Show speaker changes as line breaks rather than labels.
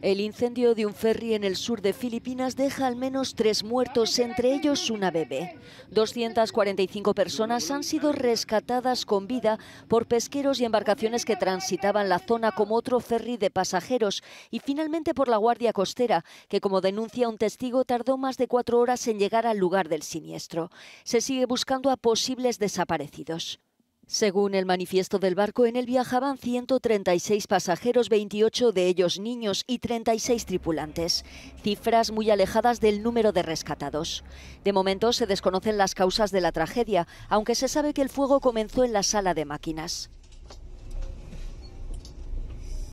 El incendio de un ferry en el sur de Filipinas deja al menos tres muertos, entre ellos una bebé. 245 personas han sido rescatadas con vida por pesqueros y embarcaciones que transitaban la zona como otro ferry de pasajeros y finalmente por la Guardia Costera, que como denuncia un testigo tardó más de cuatro horas en llegar al lugar del siniestro. Se sigue buscando a posibles desaparecidos. Según el manifiesto del barco, en él viajaban 136 pasajeros, 28 de ellos niños y 36 tripulantes, cifras muy alejadas del número de rescatados. De momento se desconocen las causas de la tragedia, aunque se sabe que el fuego comenzó en la sala de máquinas.